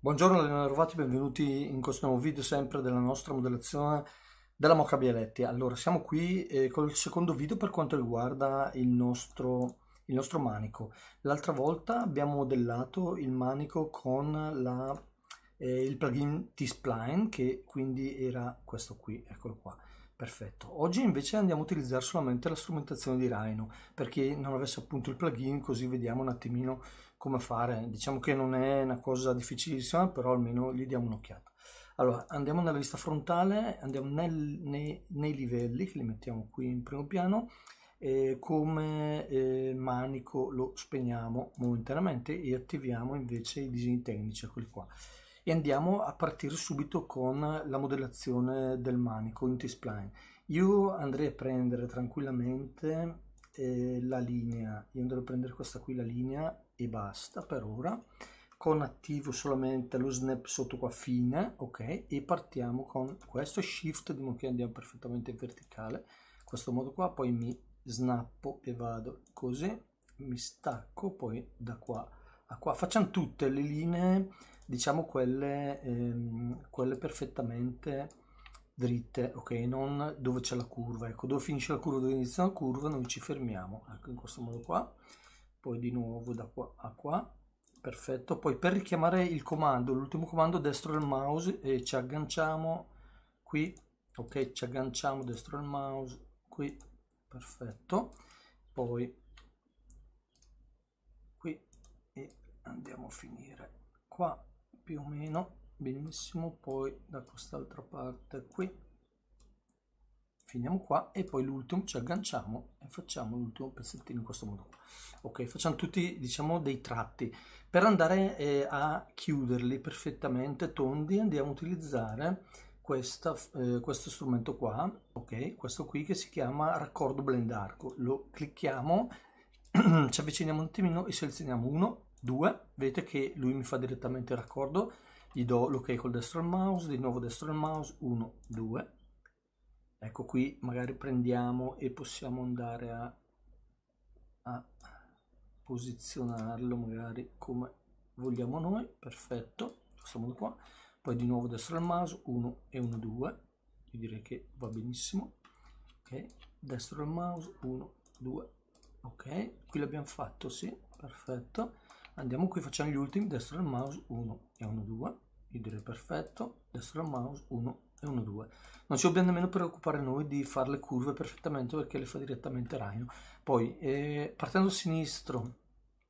Buongiorno Daniele Rovati, benvenuti in questo nuovo video sempre della nostra modellazione della mocca Bialetti. Allora, siamo qui eh, col secondo video per quanto riguarda il nostro il nostro manico. L'altra volta abbiamo modellato il manico con la, eh, il plugin T-Spline che quindi era questo qui, eccolo qua. Perfetto. Oggi invece andiamo a utilizzare solamente la strumentazione di Rhino perché non avesse appunto il plugin così vediamo un attimino come fare. Diciamo che non è una cosa difficilissima però almeno gli diamo un'occhiata. Allora andiamo nella vista frontale, andiamo nel, nei, nei livelli che li mettiamo qui in primo piano eh, come eh, manico lo spegniamo momentaneamente e attiviamo invece i disegni tecnici, eccoli qua. E andiamo a partire subito con la modellazione del manico in T-spline. Io andrei a prendere tranquillamente eh, la linea, io andrei a prendere questa qui la linea e basta per ora con attivo solamente lo snap sotto qua fine ok e partiamo con questo shift diciamo che andiamo perfettamente in verticale in questo modo qua poi mi snappo e vado così mi stacco poi da qua a qua facciamo tutte le linee diciamo quelle ehm, quelle perfettamente dritte ok non dove c'è la curva ecco dove finisce la curva dove inizia la curva noi ci fermiamo ecco in questo modo qua poi di nuovo da qua a qua perfetto poi per richiamare il comando l'ultimo comando destro del mouse e ci agganciamo qui ok ci agganciamo destro del mouse qui perfetto poi qui e andiamo a finire qua più o meno benissimo poi da quest'altra parte qui finiamo qua e poi l'ultimo ci agganciamo e facciamo l'ultimo pezzettino in questo modo ok facciamo tutti diciamo dei tratti per andare eh, a chiuderli perfettamente tondi andiamo a utilizzare questa, eh, questo strumento qua, ok, questo qui che si chiama raccordo blend arco. Lo clicchiamo, ci avviciniamo un attimino e selezioniamo uno, due, vedete che lui mi fa direttamente il raccordo, gli do l'ok col destro al mouse, di nuovo destro al mouse, 1, 2. Ecco qui magari prendiamo e possiamo andare a, a posizionarlo magari come vogliamo noi, perfetto, questo modo qua poi di nuovo destra al maso 1 e 1 2 io direi che va benissimo ok destra al mouse 1 2 ok qui l'abbiamo fatto sì perfetto andiamo qui facciamo gli ultimi destra al mouse 1 e 1 2 io direi perfetto destra al mouse 1 e 1 2 non ci dobbiamo nemmeno preoccupare noi di fare le curve perfettamente perché le fa direttamente Rhino poi eh, partendo da sinistro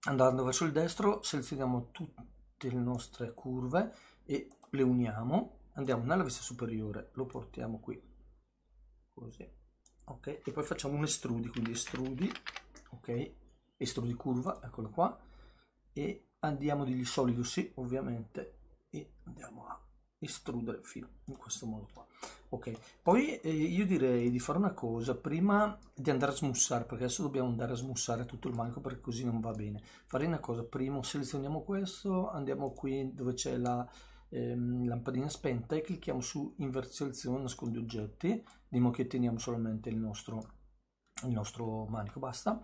andando verso il destro selezioniamo tutte le nostre curve e le uniamo, andiamo nella vista superiore, lo portiamo qui, così, ok, e poi facciamo un estrudi, quindi estrudi, ok, estrudi curva, eccolo qua, e andiamo di lì solido sì, ovviamente, e andiamo a estrudere fino in questo modo qua. Ok, poi eh, io direi di fare una cosa prima di andare a smussare, perché adesso dobbiamo andare a smussare tutto il manico perché così non va bene. Farei una cosa, prima selezioniamo questo, andiamo qui dove c'è la, ehm, lampadina spenta e clicchiamo su inversione nascondi oggetti, dimo che teniamo solamente il nostro, il nostro manico, basta.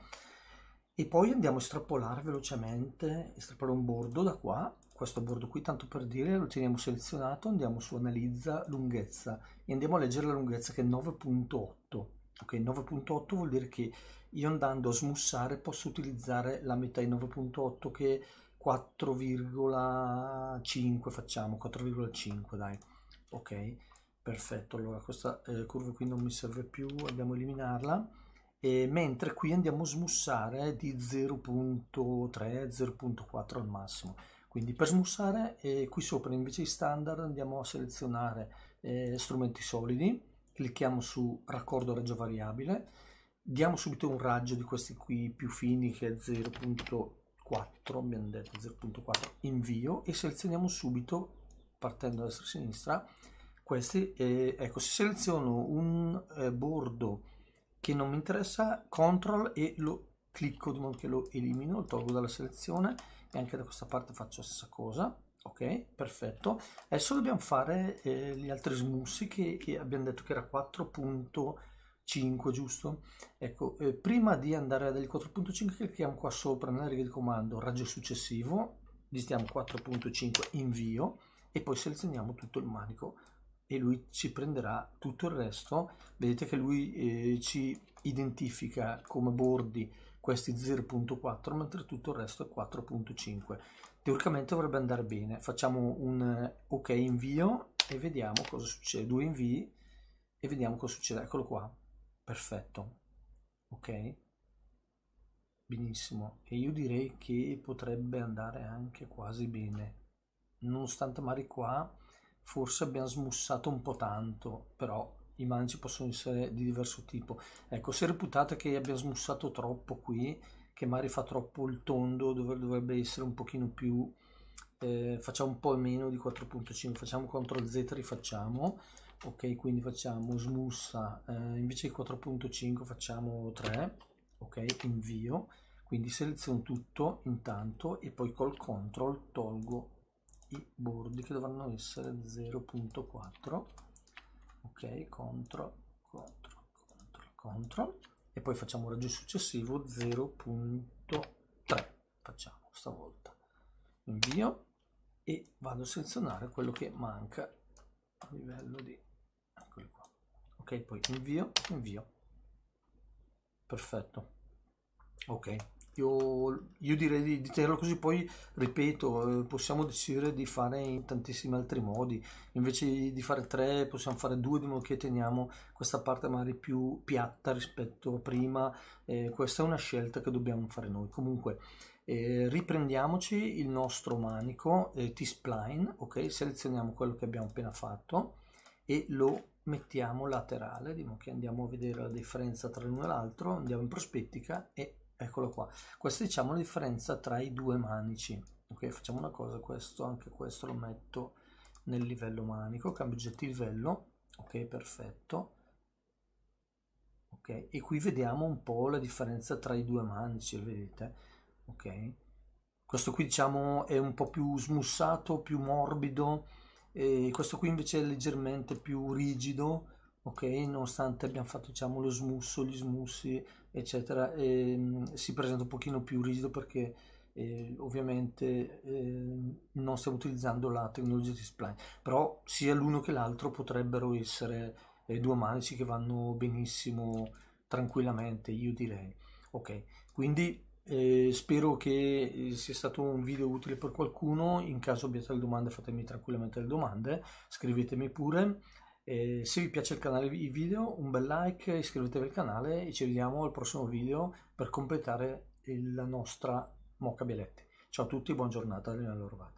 E poi andiamo a estrapolare velocemente, estrapolare un bordo da qua, questo bordo qui tanto per dire, lo teniamo selezionato, andiamo su analizza lunghezza e andiamo a leggere la lunghezza che è 9.8. Ok, 9.8 vuol dire che io andando a smussare posso utilizzare la metà di 9.8 che 4,5 facciamo 4,5 dai ok perfetto allora questa eh, curva qui non mi serve più andiamo a eliminarla e mentre qui andiamo a smussare di 0.3 0.4 al massimo quindi per smussare eh, qui sopra invece di standard andiamo a selezionare eh, strumenti solidi clicchiamo su raccordo raggio variabile diamo subito un raggio di questi qui più fini che è 0.5 4, abbiamo detto 0.4, invio e selezioniamo subito, partendo da destra e sinistra, questi. Eh, ecco, se seleziono un eh, bordo che non mi interessa, CTRL e lo clicco di modo che lo elimino, lo tolgo dalla selezione e anche da questa parte faccio la stessa cosa. Ok, perfetto. Adesso dobbiamo fare eh, gli altri smussi che abbiamo detto che era 4. 5, giusto? Ecco, eh, prima di andare a del 4.5 clicchiamo qua sopra nella riga di comando raggio successivo, digitiamo 4.5 invio e poi selezioniamo tutto il manico e lui ci prenderà tutto il resto. Vedete che lui eh, ci identifica come bordi questi 0.4 mentre tutto il resto è 4.5. Teoricamente dovrebbe andare bene. Facciamo un eh, ok invio e vediamo cosa succede. Due invii e vediamo cosa succede. Eccolo qua perfetto, ok? Benissimo, e io direi che potrebbe andare anche quasi bene. Nonostante Mari qua forse abbiamo smussato un po' tanto, però i manici possono essere di diverso tipo. Ecco, se reputate che abbiamo smussato troppo qui, che Mari fa troppo il tondo, dove dovrebbe essere un pochino più... Eh, facciamo un po' meno di 4.5, facciamo CTRL Z, rifacciamo ok quindi facciamo smussa eh, invece di 4.5 facciamo 3 ok invio quindi seleziono tutto intanto e poi col control tolgo i bordi che dovranno essere 0.4 ok control control control contro e poi facciamo raggio successivo 0.3 facciamo stavolta invio e vado a selezionare quello che manca a livello di ok poi invio invio perfetto ok io, io direi di, di tenerlo così poi ripeto eh, possiamo decidere di fare in tantissimi altri modi invece di fare tre possiamo fare due di modo che teniamo questa parte magari più piatta rispetto a prima eh, questa è una scelta che dobbiamo fare noi comunque eh, riprendiamoci il nostro manico eh, T-spline ok selezioniamo quello che abbiamo appena fatto e lo mettiamo laterale, che andiamo a vedere la differenza tra l'uno e l'altro, andiamo in prospettica e eccolo qua. Questa diciamo la differenza tra i due manici. Ok, facciamo una cosa, questo anche questo lo metto nel livello manico, cambio oggetto livello, ok, perfetto. Ok, e qui vediamo un po' la differenza tra i due manici, vedete? Ok. Questo qui diciamo è un po' più smussato, più morbido, e questo qui invece è leggermente più rigido ok nonostante abbiamo fatto diciamo lo smusso gli smussi eccetera e, mm, si presenta un pochino più rigido perché eh, ovviamente eh, non stiamo utilizzando la tecnologia di spline però sia l'uno che l'altro potrebbero essere eh, due manici che vanno benissimo tranquillamente io direi ok quindi spero che eh, sia stato un video utile per qualcuno, in caso abbiate delle domande fatemi tranquillamente le domande, scrivetemi pure. E se vi piace il canale i video un bel like, iscrivetevi al canale e ci vediamo al prossimo video per completare eh, la nostra mocca bialetti. Ciao a tutti, buona giornata, Elena Lorvati.